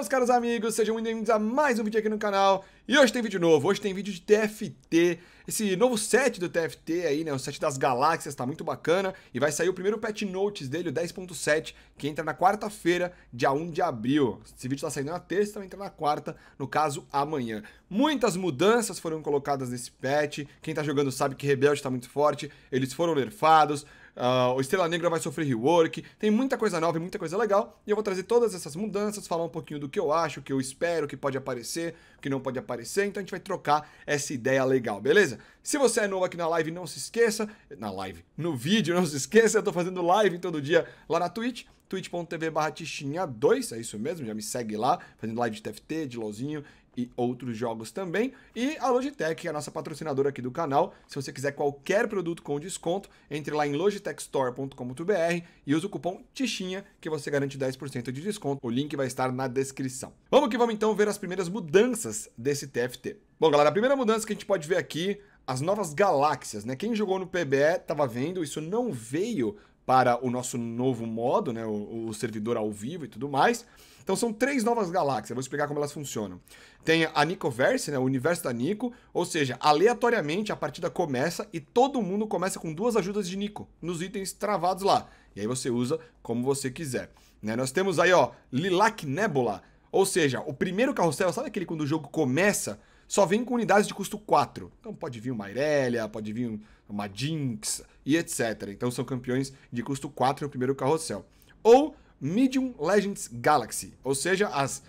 meus caros amigos, sejam bem-vindos a mais um vídeo aqui no canal. E hoje tem vídeo novo, hoje tem vídeo de TFT, esse novo set do TFT aí, né, o set das galáxias, tá muito bacana. E vai sair o primeiro patch notes dele, o 10.7, que entra na quarta-feira, dia 1 de abril. Esse vídeo tá saindo na terça, vai entra na quarta, no caso, amanhã. Muitas mudanças foram colocadas nesse patch, quem tá jogando sabe que Rebelde tá muito forte, eles foram nerfados, Uh, o Estrela Negra vai sofrer rework, tem muita coisa nova e muita coisa legal, e eu vou trazer todas essas mudanças, falar um pouquinho do que eu acho, o que eu espero, o que pode aparecer, o que não pode aparecer, então a gente vai trocar essa ideia legal, beleza? Se você é novo aqui na live, não se esqueça, na live, no vídeo, não se esqueça, eu tô fazendo live todo dia lá na Twitch, twitch.tv barra Tichinha2, é isso mesmo, já me segue lá, fazendo live de TFT, de Lozinho e outros jogos também. E a Logitech, que é a nossa patrocinadora aqui do canal. Se você quiser qualquer produto com desconto, entre lá em logitechstore.com.br e use o cupom TIXINHA, que você garante 10% de desconto. O link vai estar na descrição. Vamos que vamos então ver as primeiras mudanças desse TFT. Bom, galera, a primeira mudança que a gente pode ver aqui as novas galáxias, né? Quem jogou no PBE estava vendo, isso não veio para o nosso novo modo, né, o, o, servidor ao vivo e tudo mais. Então são três novas galáxias, vou explicar como elas funcionam. Tem a Nicoverse, né, o universo da Nico, ou seja, aleatoriamente a partida começa e todo mundo começa com duas ajudas de Nico nos itens travados lá. E aí você usa como você quiser. Né? Nós temos aí, ó, Lilac Nebula, ou seja, o primeiro carrossel, sabe aquele quando o jogo começa? só vem com unidades de custo 4. Então pode vir uma Irelia, pode vir uma Jinx e etc. Então são campeões de custo 4 no primeiro carrossel. Ou Medium Legends Galaxy, ou seja, as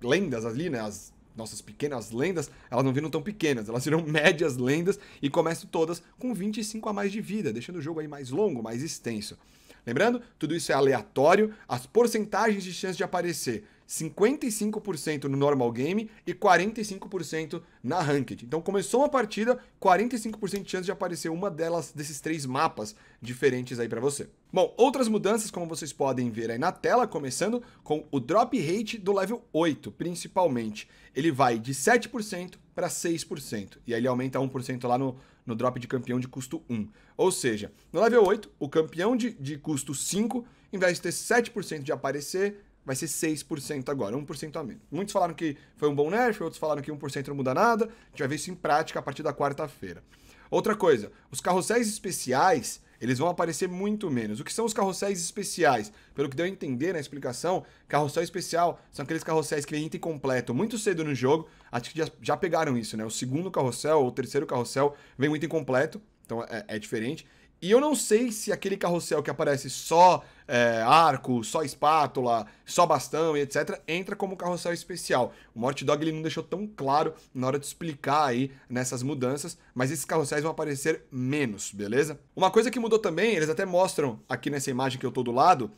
lendas ali, né, as nossas pequenas lendas, elas não viram tão pequenas, elas viram médias lendas e começam todas com 25 a mais de vida, deixando o jogo aí mais longo, mais extenso. Lembrando, tudo isso é aleatório, as porcentagens de chance de aparecer 55% no normal game e 45% na ranked. Então começou uma partida, 45% de chance de aparecer uma delas desses três mapas diferentes aí para você. Bom, outras mudanças, como vocês podem ver aí na tela, começando com o drop rate do level 8, principalmente. Ele vai de 7% para 6%, e aí ele aumenta 1% lá no, no drop de campeão de custo 1. Ou seja, no level 8, o campeão de, de custo 5, em vez de ter 7% de aparecer, vai ser 6% agora, 1% a menos. Muitos falaram que foi um bom nerf, outros falaram que 1% não muda nada. A gente vai ver isso em prática a partir da quarta-feira. Outra coisa, os carrosséis especiais, eles vão aparecer muito menos. O que são os carrosséis especiais? Pelo que deu a entender na explicação, carrossel especial são aqueles carrosséis que vem item completo muito cedo no jogo. Acho que já, já pegaram isso, né? O segundo carrossel ou o terceiro carrossel vem muito incompleto, então é, é diferente. E eu não sei se aquele carrossel que aparece só é, arco, só espátula, só bastão e etc., entra como carrossel especial. O Mort Dog ele não deixou tão claro na hora de explicar aí nessas mudanças, mas esses carrosséis vão aparecer menos, beleza? Uma coisa que mudou também, eles até mostram aqui nessa imagem que eu tô do lado,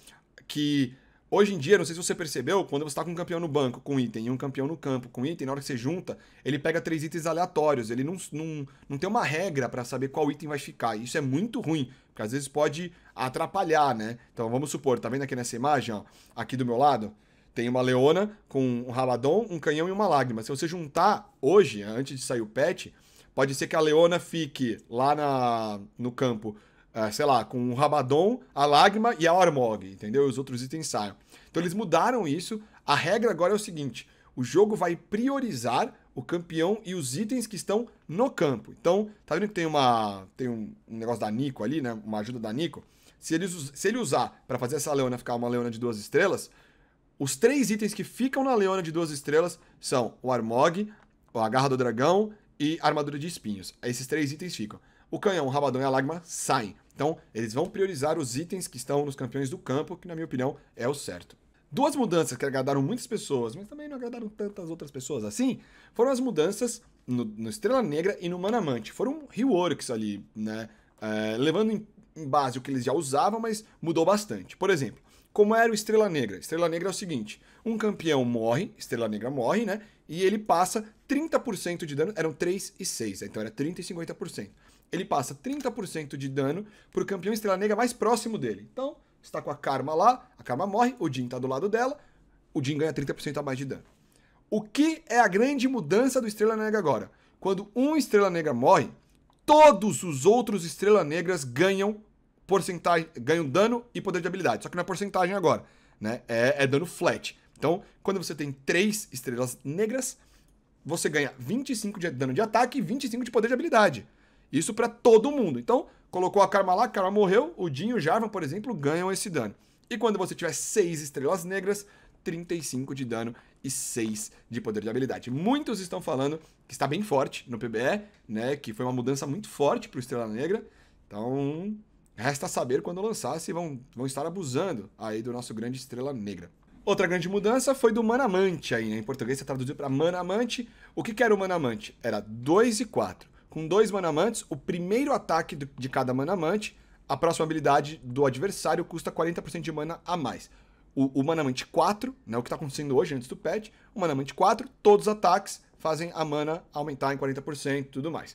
que Hoje em dia, não sei se você percebeu, quando você está com um campeão no banco com item e um campeão no campo com item, na hora que você junta, ele pega três itens aleatórios. Ele não, não, não tem uma regra para saber qual item vai ficar. isso é muito ruim, porque às vezes pode atrapalhar, né? Então vamos supor, tá vendo aqui nessa imagem, ó, aqui do meu lado? Tem uma leona com um rabadon, um canhão e uma lágrima. Se você juntar hoje, antes de sair o pet, pode ser que a leona fique lá na, no campo ah, sei lá, com o Rabadon, a Lágrima e a Ormog, entendeu? E os outros itens saem. Então eles mudaram isso. A regra agora é o seguinte: o jogo vai priorizar o campeão e os itens que estão no campo. Então, tá vendo que tem uma tem um, negócio da Nico ali, né? Uma ajuda da Nico. Se ele, se ele usar para fazer essa leona ficar uma leona de duas estrelas, os três itens que ficam na leona de duas estrelas são o Armog, a Garra do Dragão e a Armadura de Espinhos. Esses três itens ficam. O canhão, o rabadão e a lágrima saem. Então, eles vão priorizar os itens que estão nos campeões do campo, que na minha opinião é o certo. Duas mudanças que agradaram muitas pessoas, mas também não agradaram tantas outras pessoas assim, foram as mudanças no, no Estrela Negra e no Manamante. Foram reworks ali, né? É, levando em, em base o que eles já usavam, mas mudou bastante. Por exemplo, como era o Estrela Negra? Estrela Negra é o seguinte: um campeão morre, Estrela Negra morre, né? E ele passa 30% de dano, eram 3 e 6, então era 30 e 50%. Ele passa 30% de dano pro campeão Estrela Negra mais próximo dele. Então, está com a Karma lá, a Karma morre, o Jin tá do lado dela, o Jin ganha 30% a mais de dano. O que é a grande mudança do Estrela Negra agora? Quando um Estrela Negra morre, todos os outros Estrelas Negras ganham porcentagem, ganho dano e poder de habilidade. Só que não é porcentagem agora, né? É, é dano flat. Então, quando você tem três estrelas negras, você ganha 25 de dano de ataque e 25 de poder de habilidade. Isso para todo mundo. Então, colocou a Karma lá, a Karma morreu, o Dinho e o Jarvan, por exemplo, ganham esse dano. E quando você tiver 6 estrelas negras, 35 de dano e 6 de poder de habilidade. Muitos estão falando que está bem forte no PBE, né? Que foi uma mudança muito forte para Estrela Negra. Então, Resta saber quando lançar se vão, vão estar abusando aí do nosso grande estrela negra. Outra grande mudança foi do Manamante aí, né? Em português é traduzido para Manamante. O que, que era o Manamante? Era 2 e 4. Com dois Manamantes, o primeiro ataque de cada Manamante, a próxima habilidade do adversário custa 40% de mana a mais. O, o Manamante 4, né, o que está acontecendo hoje antes do patch, o Manamante 4, todos os ataques fazem a mana aumentar em 40% e tudo mais.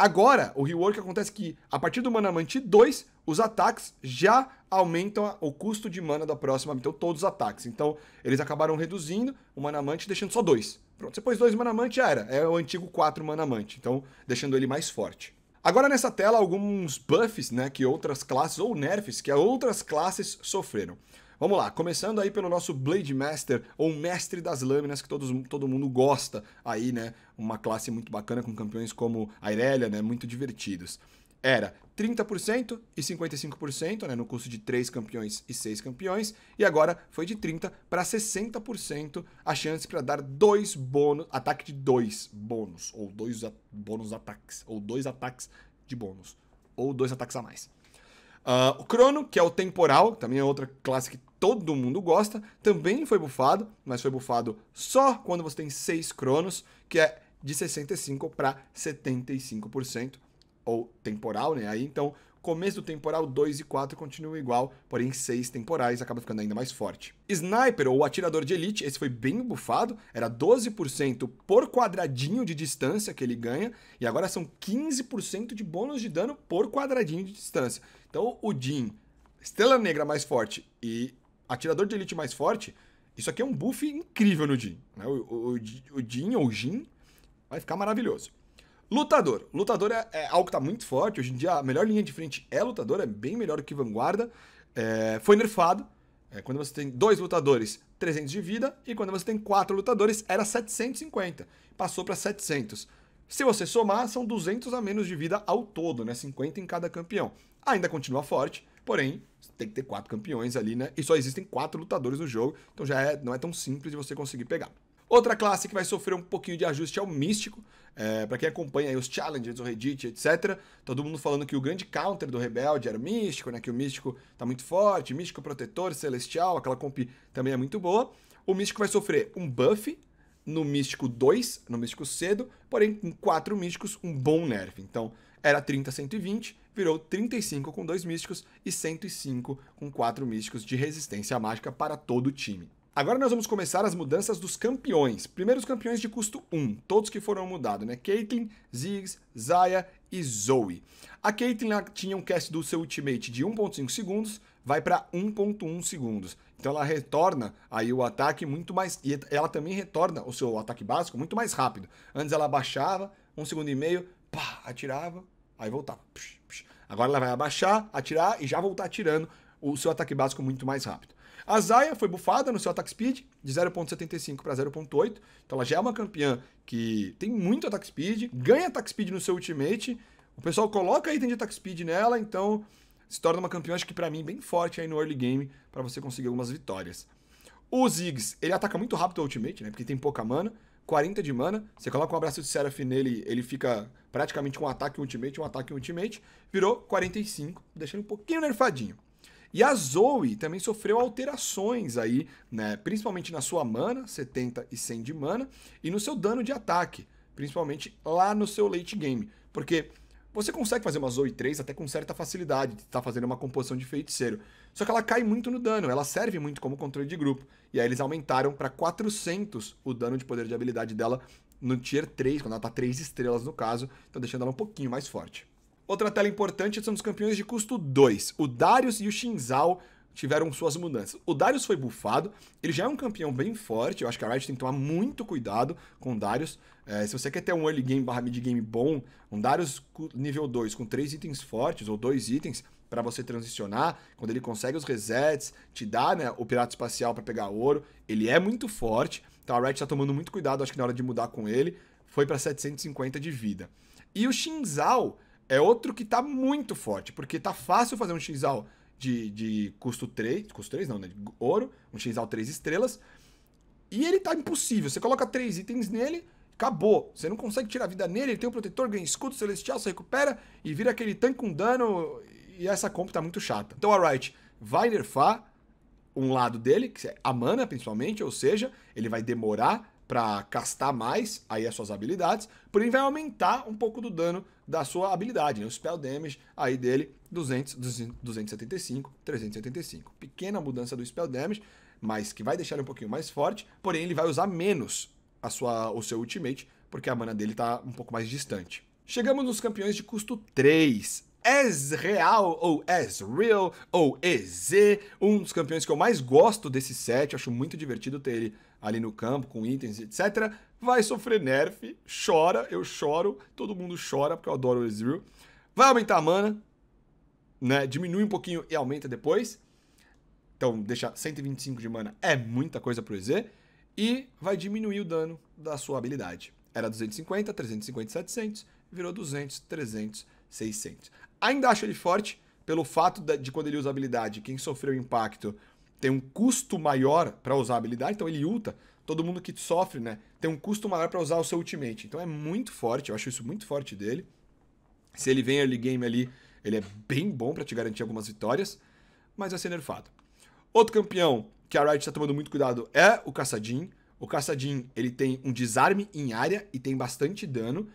Agora, o rework acontece que, a partir do Manamante 2, os ataques já aumentam o custo de mana da próxima, então todos os ataques. Então, eles acabaram reduzindo o Manamante, deixando só dois. Pronto, você pôs dois Manamante, já era. É o antigo 4 Manamante, então deixando ele mais forte. Agora nessa tela, alguns buffs né, que outras classes, ou nerfs, que outras classes sofreram. Vamos lá, começando aí pelo nosso Blade Master, ou Mestre das Lâminas, que todos, todo mundo gosta aí, né? Uma classe muito bacana com campeões como a Irelia, né? Muito divertidos. Era 30% e 55%, né? No custo de 3 campeões e 6 campeões. E agora foi de 30% para 60% a chance para dar dois bônus. Ataque de dois bônus. Ou dois bônus ataques. Ou dois ataques de bônus. Ou dois ataques a mais. Uh, o Crono, que é o temporal, também é outra classe que todo mundo gosta, também foi bufado, mas foi bufado só quando você tem 6 cronos, que é de 65 para 75% ou temporal, né? Aí então, começo do temporal 2 e 4 continua igual, porém 6 temporais acaba ficando ainda mais forte. Sniper ou atirador de elite, esse foi bem bufado, era 12% por quadradinho de distância que ele ganha e agora são 15% de bônus de dano por quadradinho de distância. Então, o Jin Estrela Negra mais forte e atirador de elite mais forte, isso aqui é um buff incrível no Jin. Né? O, o, o Jin ou Jin vai ficar maravilhoso. Lutador. Lutador é, é, algo que tá muito forte. Hoje em dia a melhor linha de frente é lutador, é bem melhor que vanguarda. É, foi nerfado. É, quando você tem dois lutadores, 300 de vida. E quando você tem quatro lutadores, era 750. Passou para 700. Se você somar, são 200 a menos de vida ao todo, né? 50 em cada campeão. Ainda continua forte, Porém, tem que ter quatro campeões ali, né? E só existem quatro lutadores no jogo, então já é, não é tão simples de você conseguir pegar. Outra classe que vai sofrer um pouquinho de ajuste é o Místico. É, para quem acompanha os challenges, o Reddit, etc. Todo mundo falando que o grande counter do Rebelde era o Místico, né? Que o Místico tá muito forte, Místico Protetor, Celestial, aquela comp também é muito boa. O Místico vai sofrer um buff no Místico 2, no Místico cedo, porém com quatro Místicos, um bom nerf. Então, era 30, 120, virou 35 com 2 místicos e 105 com 4 místicos de resistência mágica para todo o time. Agora nós vamos começar as mudanças dos campeões. Primeiro os campeões de custo 1, todos que foram mudados, né? Caitlyn, Ziggs, Zaya e Zoe. A Caitlyn tinha um cast do seu ultimate de 1.5 segundos, vai para 1.1 segundos. Então ela retorna aí o ataque muito mais... E ela também retorna o seu ataque básico muito mais rápido. Antes ela baixava, um segundo e meio, pá, atirava, Aí voltava. Psh, psh. Agora ela vai abaixar, atirar e já voltar atirando o seu ataque básico muito mais rápido. A Zaya foi bufada no seu ataque speed de 0.75 para 0.8. Então ela já é uma campeã que tem muito ataque speed, ganha ataque speed no seu ultimate. O pessoal coloca item de ataque speed nela, então se torna uma campeã, acho que para mim, bem forte aí no early game para você conseguir algumas vitórias. O Ziggs, ele ataca muito rápido o ultimate, né? Porque tem pouca mana, 40 de mana. Você coloca um abraço de Seraph nele, ele fica praticamente um ataque ultimate, um ataque ultimate, virou 45, deixando um pouquinho nerfadinho. E a Zoe também sofreu alterações aí, né? Principalmente na sua mana, 70 e 100 de mana, e no seu dano de ataque, principalmente lá no seu late game. Porque você consegue fazer uma Zoe 3 até com certa facilidade, tá fazendo uma composição de feiticeiro. Só que ela cai muito no dano, ela serve muito como controle de grupo. E aí eles aumentaram para 400 o dano de poder de habilidade dela no tier 3, quando ela tá 3 estrelas no caso, então deixando ela um pouquinho mais forte. Outra tela importante são os campeões de custo 2. O Darius e o Shinzal tiveram suas mudanças. O Darius foi bufado, ele já é um campeão bem forte, eu acho que a Riot tem que tomar muito cuidado com o Darius. É, se você quer ter um early game barra mid game bom, um Darius nível 2 com 3 itens fortes ou 2 itens, para você transicionar, quando ele consegue os resets, te dá né, o pirata espacial para pegar ouro, ele é muito forte, então a Riot está tomando muito cuidado, acho que na hora de mudar com ele, foi para 750 de vida. E o Shinzal é outro que tá muito forte, porque tá fácil fazer um Shinzal de, de custo 3, custo 3 não, né, de ouro, um Shinzal 3 estrelas, e ele tá impossível, você coloca 3 itens nele, acabou, você não consegue tirar a vida nele, ele tem um protetor, ganha escudo celestial, você recupera e vira aquele tanque com dano, e essa comp tá muito chata. Então a Riot vai nerfar, um lado dele, que é a mana principalmente, ou seja, ele vai demorar para castar mais aí as suas habilidades, porém vai aumentar um pouco do dano da sua habilidade, né? o spell damage aí dele 200, 275, 375. Pequena mudança do spell damage, mas que vai deixar ele um pouquinho mais forte, porém ele vai usar menos a sua, o seu ultimate, porque a mana dele está um pouco mais distante. Chegamos nos campeões de custo 3. As Real ou As Real ou EZ, um dos campeões que eu mais gosto desse set, acho muito divertido ter ele ali no campo, com itens, etc. Vai sofrer nerf, chora, eu choro, todo mundo chora, porque eu adoro o Ezreal. Vai aumentar a mana, né? diminui um pouquinho e aumenta depois. Então, deixar 125 de mana é muita coisa pro EZ. E vai diminuir o dano da sua habilidade. Era 250, 350, 700, virou 200, 300, 600. Ainda acho ele forte pelo fato de quando ele usa habilidade, quem sofreu impacto tem um custo maior para usar a habilidade, então ele ulta. Todo mundo que sofre, né, tem um custo maior para usar o seu ultimate. Então é muito forte, eu acho isso muito forte dele. Se ele vem early game ali, ele é bem bom para te garantir algumas vitórias, mas vai ser nerfado. Outro campeão que a Riot está tomando muito cuidado é o Caçadin. O Caçadin, ele tem um desarme em área e tem bastante dano,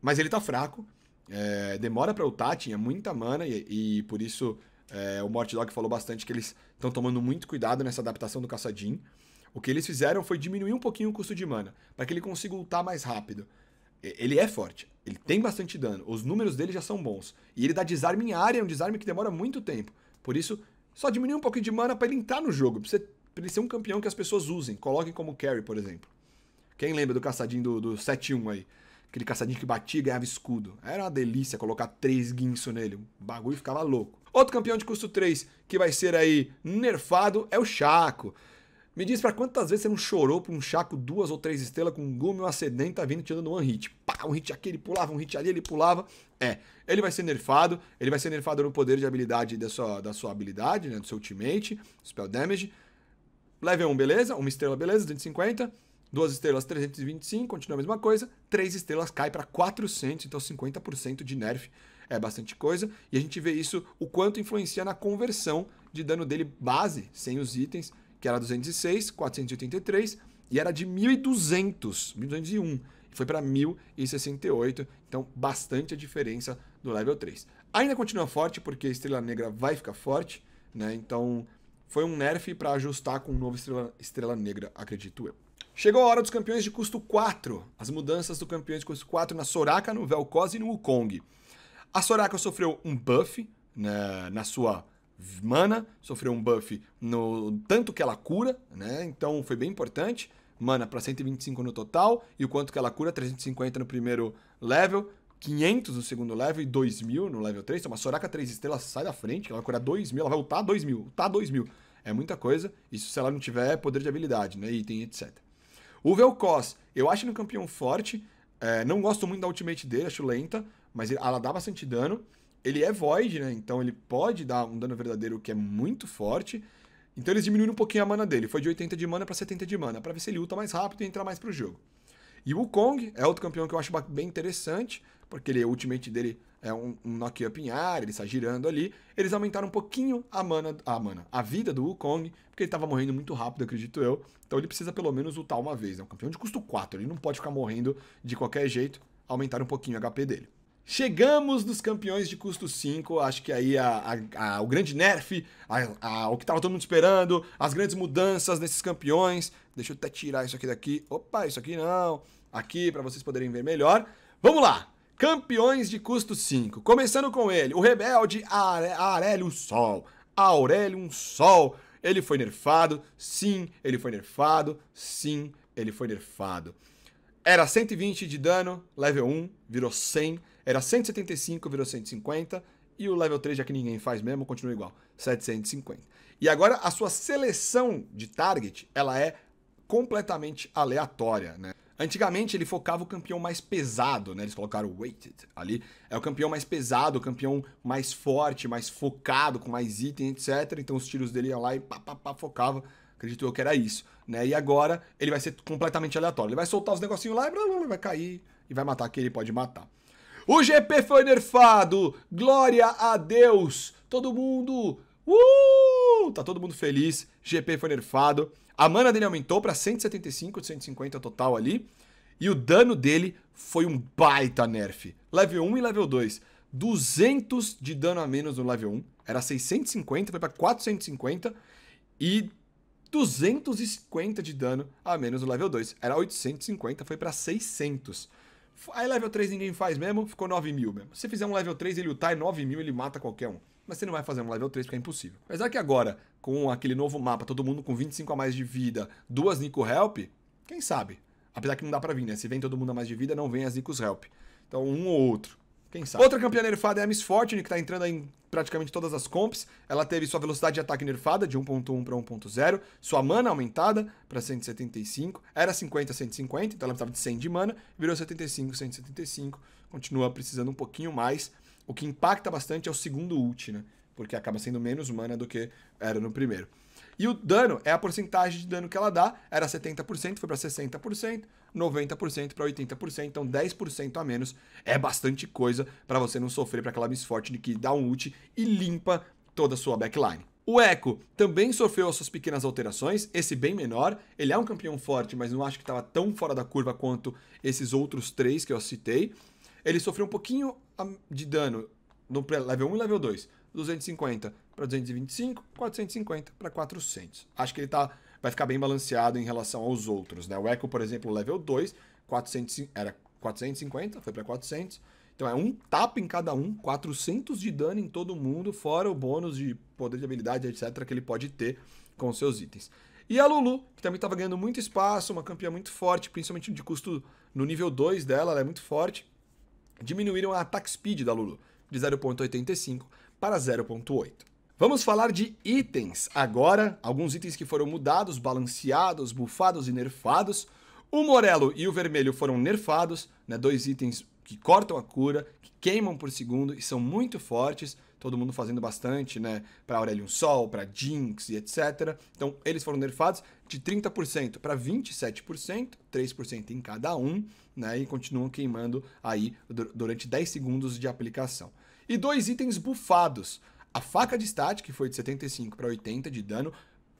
mas ele tá fraco é, demora para ultar, tinha muita mana e, e por isso é, o Mort falou bastante que eles estão tomando muito cuidado nessa adaptação do Caçadinho. O que eles fizeram foi diminuir um pouquinho o custo de mana, para que ele consiga ultar mais rápido. Ele é forte, ele tem bastante dano, os números dele já são bons. E ele dá desarme em área, é um desarme que demora muito tempo. Por isso, só diminuir um pouquinho de mana para ele entrar no jogo, para ele ser um campeão que as pessoas usem, coloquem como carry, por exemplo. Quem lembra do caçadinho do, do 7-1 aí? Aquele caçadinho que batia e ganhava escudo. Era uma delícia colocar três guinços nele. O bagulho ficava louco. Outro campeão de custo 3 que vai ser aí nerfado é o Chaco. Me diz para quantas vezes você não chorou por um Chaco duas ou três estrelas com um gume, um acedenta tá vindo te dando um hit. Pá, um hit aqui, ele pulava, um hit ali, ele pulava. É, ele vai ser nerfado, ele vai ser nerfado no poder de habilidade da sua, da sua habilidade, né, do seu ultimate, spell damage. Level 1, beleza? Uma estrela, beleza? 250. Duas estrelas, 325, continua a mesma coisa. Três estrelas cai para 400, então 50% de nerf é bastante coisa. E a gente vê isso, o quanto influencia na conversão de dano dele base, sem os itens, que era 206, 483, e era de 1.200, 1.201. E foi para 1.068, então bastante a diferença do level 3. Ainda continua forte, porque Estrela Negra vai ficar forte, né? Então foi um nerf para ajustar com o novo Estrela, Estrela Negra, acredito eu. Chegou a hora dos campeões de custo 4. As mudanças do campeão de custo 4 na Soraka, no Vel'Koz e no Wukong. A Soraka sofreu um buff na, né, na sua mana, sofreu um buff no tanto que ela cura, né? Então foi bem importante. Mana para 125 no total e o quanto que ela cura, 350 no primeiro level, 500 no segundo level e 2000 no level 3. Então, uma Soraka 3 estrelas sai da frente, ela vai curar 2000, ela vai lutar 2000, lutar 2000. É muita coisa, isso se ela não tiver poder de habilidade, né? Item, etc. O Vel'Koz, eu acho ele um campeão forte. É, não gosto muito da ultimate dele, acho lenta, mas ela dá bastante dano. Ele é Void, né? Então ele pode dar um dano verdadeiro que é muito forte. Então eles diminuíram um pouquinho a mana dele. Foi de 80 de mana para 70 de mana, para ver se ele luta mais rápido e entrar mais pro jogo. E o Kong é outro campeão que eu acho bem interessante, porque ele, o é ultimate dele é, um, um knock-up em área, ele está girando ali. Eles aumentaram um pouquinho a mana, a mana, a vida do Wukong, porque ele estava morrendo muito rápido, acredito eu. Então ele precisa pelo menos lutar uma vez. É um campeão de custo 4, ele não pode ficar morrendo de qualquer jeito. Aumentar um pouquinho o HP dele. Chegamos nos campeões de custo 5. Acho que aí a, a, a, o grande nerf, o que estava todo mundo esperando, as grandes mudanças nesses campeões. Deixa eu até tirar isso aqui daqui. Opa, isso aqui não. Aqui, para vocês poderem ver melhor. Vamos lá! Campeões de custo 5. Começando com ele, o rebelde Are Aurélio Sol. Aurélio Sol. Ele foi nerfado, sim, ele foi nerfado, sim, ele foi nerfado. Era 120 de dano, level 1, virou 100. Era 175, virou 150. E o level 3, já que ninguém faz mesmo, continua igual, 750. E agora a sua seleção de target, ela é completamente aleatória, né? Antigamente ele focava o campeão mais pesado, né? Eles colocaram weighted ali. É o campeão mais pesado, o campeão mais forte, mais focado, com mais item, etc. Então os tiros dele iam lá e pá, pá, pá, focava. Acredito eu que era isso, né? E agora ele vai ser completamente aleatório. Ele vai soltar os negocinhos lá e blá, blá, blá, vai cair e vai matar quem ele pode matar. O GP foi nerfado! Glória a Deus! Todo mundo! Uh! Tá todo mundo feliz. GP foi nerfado. A mana dele aumentou para 175 150 total ali. E o dano dele foi um baita nerf. Level 1 e level 2. 200 de dano a menos no level 1. Era 650, foi para 450. E 250 de dano a menos no level 2. Era 850, foi para 600. Aí level 3 ninguém faz mesmo, ficou 9 mil mesmo. Se fizer um level 3 ele lutar, é 9 mil, ele mata qualquer um mas você não vai fazer um level 3 porque é impossível. Apesar que agora, com aquele novo mapa, todo mundo com 25 a mais de vida, duas Nico Help, quem sabe? Apesar que não dá pra vir, né? Se vem todo mundo a mais de vida, não vem as nicos Help. Então, um ou outro. Quem sabe? Outra campeã nerfada é a Miss Fortune, que tá entrando em praticamente todas as comps. Ela teve sua velocidade de ataque nerfada de 1.1 para 1.0, sua mana aumentada para 175, era 50 150, então ela precisava de 100 de mana, virou 75 175, continua precisando um pouquinho mais, o que impacta bastante é o segundo ult, né? Porque acaba sendo menos mana do que era no primeiro. E o dano é a porcentagem de dano que ela dá, era 70%, foi para 60%, 90% para 80%, então 10% a menos é bastante coisa para você não sofrer para aquela de que dá um ult e limpa toda a sua backline. O Echo também sofreu as suas pequenas alterações, esse bem menor. Ele é um campeão forte, mas não acho que estava tão fora da curva quanto esses outros três que eu citei. Ele sofreu um pouquinho de dano no level 1 e level 2. 250 para 225, 450 para 400. Acho que ele tá, vai ficar bem balanceado em relação aos outros, né? O Echo, por exemplo, level 2, 400, era 450, foi para 400. Então é um tapa em cada um, 400 de dano em todo mundo, fora o bônus de poder de habilidade, etc, que ele pode ter com seus itens. E a Lulu, que também estava ganhando muito espaço, uma campeã muito forte, principalmente de custo no nível 2 dela, ela é muito forte diminuíram a attack speed da Lulu de 0.85 para 0.8. Vamos falar de itens agora, alguns itens que foram mudados, balanceados, bufados e nerfados. O Morelo e o Vermelho foram nerfados, né, dois itens que cortam a cura, que queimam por segundo e são muito fortes. Todo mundo fazendo bastante, né? Para Aurelion Sol, para Jinx e etc. Então, eles foram nerfados de 30% para 27%, 3% em cada um, né? E continuam queimando aí durante 10 segundos de aplicação. E dois itens bufados. A faca de stat, que foi de 75 para 80 de dano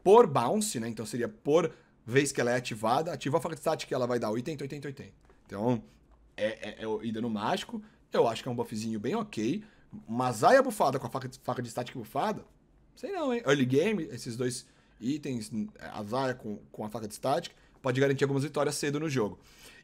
por bounce, né? Então seria por vez que ela é ativada. Ativa a faca de stat que ela vai dar 80, 80, 80. Então, é, é, é ida no mágico. Eu acho que é um buffzinho bem ok. Uma aia bufada com a faca, faca de static bufada. Sei não, hein? Early game, esses dois itens, a Zaya com, com a faca de static, pode garantir algumas vitórias cedo no jogo.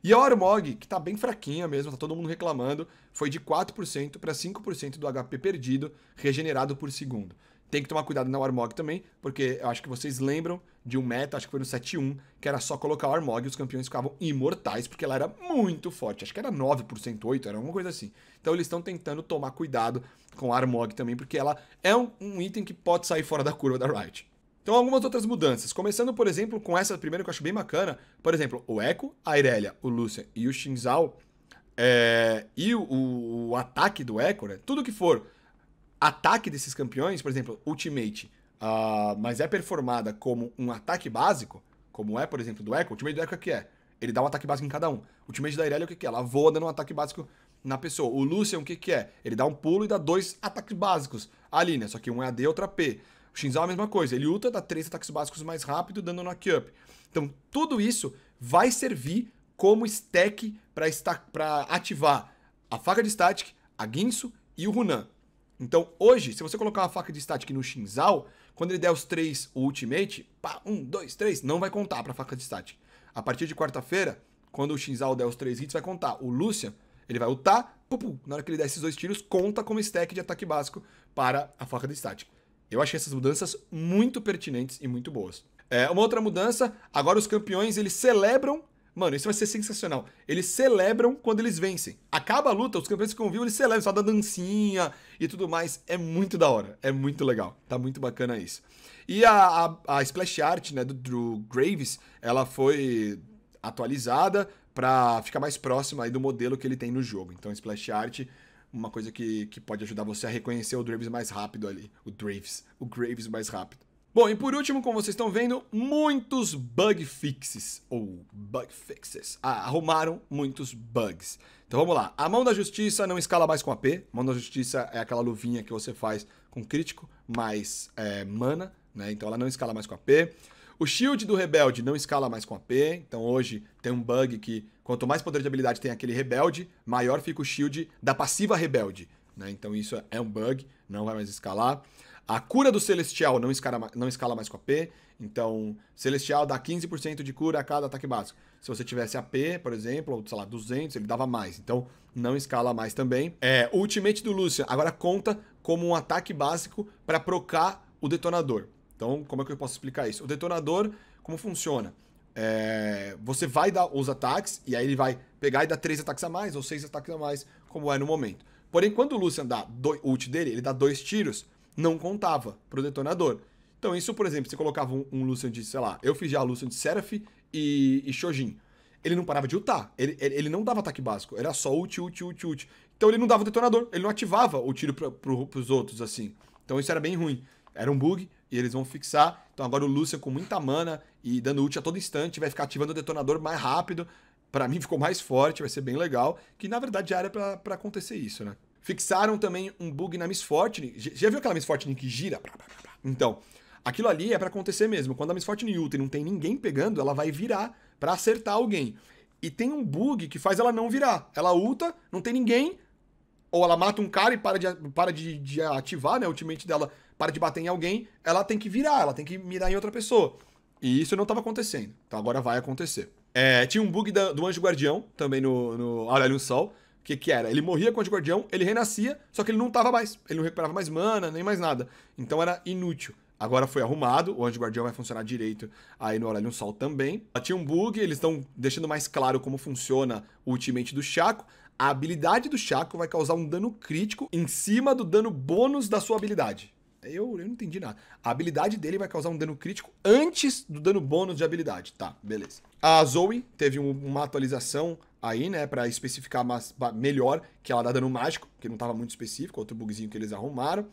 E a Ormog, que tá bem fraquinha mesmo, tá todo mundo reclamando, foi de 4% para 5% do HP perdido, regenerado por segundo. Tem que tomar cuidado na Warmog também, porque eu acho que vocês lembram de um meta, acho que foi no 7-1, que era só colocar o Warmog e os campeões ficavam imortais, porque ela era muito forte. Acho que era 9%, 8%, era alguma coisa assim. Então eles estão tentando tomar cuidado com a Armog também, porque ela é um, um item que pode sair fora da curva da Riot. Então, algumas outras mudanças. Começando, por exemplo, com essa primeira que eu acho bem bacana. Por exemplo, o Echo, a Irelia, o Lucian e o Xin Zhao, é, e o, o, o, ataque do Echo, né? Tudo que for ataque desses campeões, por exemplo, Ultimate, uh, mas é performada como um ataque básico, como é, por exemplo, do Echo, o Ultimate do Echo o é que é? Ele dá um ataque básico em cada um. O Ultimate da Irelia, é o que, é? Ela voa dando um ataque básico na pessoa. O Lucian, o que, que é? Ele dá um pulo e dá dois ataques básicos ali, né? Só que um é AD e outro é P. O Shinzal é a mesma coisa. Ele ulta, dá três ataques básicos mais rápido, dando um knock-up. Então, tudo isso vai servir como stack para ativar a faca de static, a Ginsu e o Runan. Então, hoje, se você colocar uma faca de static no Shinzal, quando ele der os três, o ultimate, pá, um, dois, três, não vai contar pra faca de static. A partir de quarta-feira, quando o Shinzal der os três hits, vai contar. O Lucian, ele vai ultar, pum, na hora que ele der esses dois tiros, conta como stack de ataque básico para a faca de static. Eu achei essas mudanças muito pertinentes e muito boas. É, uma outra mudança, agora os campeões, eles celebram Mano, isso vai ser sensacional. Eles celebram quando eles vencem. Acaba a luta, os campeões ficam vivos, eles celebram, só da dancinha e tudo mais. É muito da hora. É muito legal. Tá muito bacana isso. E a, a, a Splash Art, né, do Drew Graves, ela foi atualizada para ficar mais próxima aí do modelo que ele tem no jogo. Então, Splash Art uma coisa que, que pode ajudar você a reconhecer o Draves mais rápido ali. O Draves. O Graves mais rápido. Bom, e por último, como vocês estão vendo, muitos bug fixes, ou bug fixes, ah, arrumaram muitos bugs. Então vamos lá, a mão da justiça não escala mais com AP, a mão da justiça é aquela luvinha que você faz com crítico, mais é, mana, né? então ela não escala mais com AP. O shield do rebelde não escala mais com AP, então hoje tem um bug que quanto mais poder de habilidade tem aquele rebelde, maior fica o shield da passiva rebelde. Né? Então isso é um bug, não vai mais escalar. A cura do Celestial não escala, não escala mais com AP, então Celestial dá 15% de cura a cada ataque básico. Se você tivesse AP, por exemplo, ou sei lá, 200, ele dava mais, então não escala mais também. É, o Ultimate do Lucian agora conta como um ataque básico para procar o detonador. Então, como é que eu posso explicar isso? O detonador, como funciona? É, você vai dar os ataques, e aí ele vai pegar e dar 3 ataques a mais, ou 6 ataques a mais, como é no momento. Porém, quando o Lucian dá o ult dele, ele dá dois tiros, não contava pro detonador. Então, isso, por exemplo, você colocava um, um de, sei lá, eu fiz já de Seraph e, e Shojin. Ele não parava de ultar. Ele, ele, ele, não dava ataque básico. Era só ult, ult, ult, ult. Então ele não dava o detonador. Ele não ativava o tiro pra, pro, pros outros, assim. Então isso era bem ruim. Era um bug e eles vão fixar. Então agora o Lucian com muita mana e dando ult a todo instante vai ficar ativando o detonador mais rápido. Para mim ficou mais forte, vai ser bem legal. Que na verdade já era para acontecer isso, né? Fixaram também um bug na Miss Fortune. Já viu aquela Miss Fortune que gira? Então, aquilo ali é para acontecer mesmo. Quando a Miss Fortune Ultra não tem ninguém pegando, ela vai virar para acertar alguém. E tem um bug que faz ela não virar. Ela ulta, não tem ninguém, ou ela mata um cara e para de, para de, de ativar, né? O ultimate dela para de bater em alguém, ela tem que virar, ela tem que mirar em outra pessoa. E isso não estava acontecendo. Então agora vai acontecer. É, tinha um bug da, do Anjo Guardião, também no, no Sol, que, que era? Ele morria com o antiguardião ele renascia, só que ele não tava mais. Ele não recuperava mais mana, nem mais nada. Então era inútil. Agora foi arrumado, o antiguardião Guardião vai funcionar direito aí no Aurelion Sol também. Ah, tinha um bug, eles estão deixando mais claro como funciona o ultimate do Chaco. A habilidade do Chaco vai causar um dano crítico em cima do dano bônus da sua habilidade. Eu, eu não entendi nada. A habilidade dele vai causar um dano crítico antes do dano bônus de habilidade. Tá, beleza. A Zoe teve uma atualização aí, né, para especificar mais, melhor, que ela dá tá dano mágico, que não tava muito específico, outro bugzinho que eles arrumaram.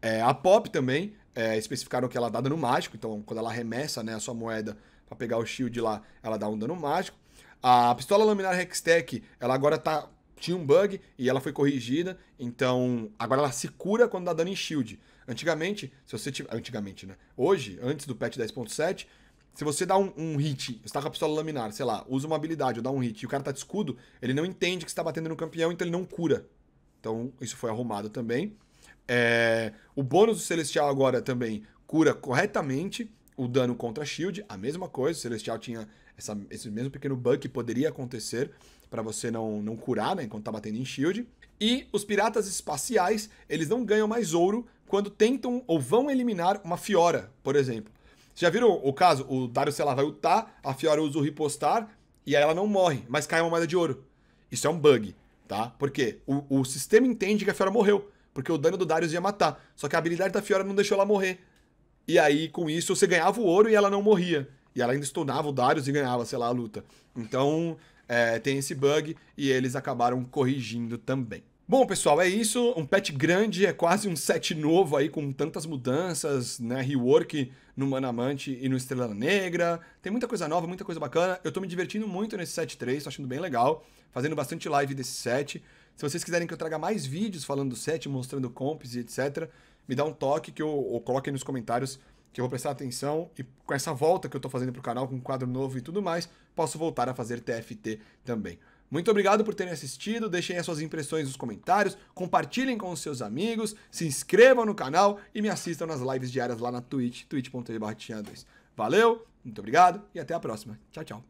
É, a Pop também, é, especificaram que ela dá tá dano mágico, então quando ela arremessa, né, a sua moeda para pegar o shield lá, ela dá um dano mágico. A pistola laminar Hextech, ela agora tá tinha um bug e ela foi corrigida, então agora ela se cura quando dá dano em shield. Antigamente, se você tiver. Antigamente, né? Hoje, antes do patch 10.7, se você dá um, um hit, você tá com a pistola laminar, sei lá, usa uma habilidade ou dá um hit e o cara tá de escudo, ele não entende que você tá batendo no campeão, então ele não cura. Então, isso foi arrumado também. É, o bônus do Celestial agora também cura corretamente o dano contra shield, a mesma coisa. O Celestial tinha essa, esse mesmo pequeno bug que poderia acontecer para você não, não curar, né, enquanto tá batendo em shield. E os piratas espaciais, eles não ganham mais ouro quando tentam ou vão eliminar uma fiora, por exemplo já viram o caso? O Darius, sei lá, tá, vai lutar, a Fiora usa o ripostar e aí ela não morre, mas cai uma moeda de ouro. Isso é um bug, tá? Porque o, o sistema entende que a Fiora morreu, porque o dano do Darius ia matar. Só que a habilidade da Fiora não deixou ela morrer. E aí, com isso, você ganhava o ouro e ela não morria. E ela ainda stunava o Darius e ganhava, sei lá, a luta. Então, é, tem esse bug e eles acabaram corrigindo também. Bom, pessoal, é isso. Um patch grande, é quase um set novo aí, com tantas mudanças, né? Rework no Manamante e no Estrela Negra. Tem muita coisa nova, muita coisa bacana. Eu tô me divertindo muito nesse set 3, tô achando bem legal. Fazendo bastante live desse set. Se vocês quiserem que eu traga mais vídeos falando do set, mostrando comps e etc., me dá um toque que eu, ou coloque aí nos comentários que eu vou prestar atenção e com essa volta que eu tô fazendo pro canal, com um quadro novo e tudo mais, posso voltar a fazer TFT também. Muito obrigado por terem assistido, deixem as suas impressões nos comentários, compartilhem com os seus amigos, se inscrevam no canal e me assistam nas lives diárias lá na Twitch, twitch.tv/tinha2. Valeu, muito obrigado e até a próxima. Tchau, tchau.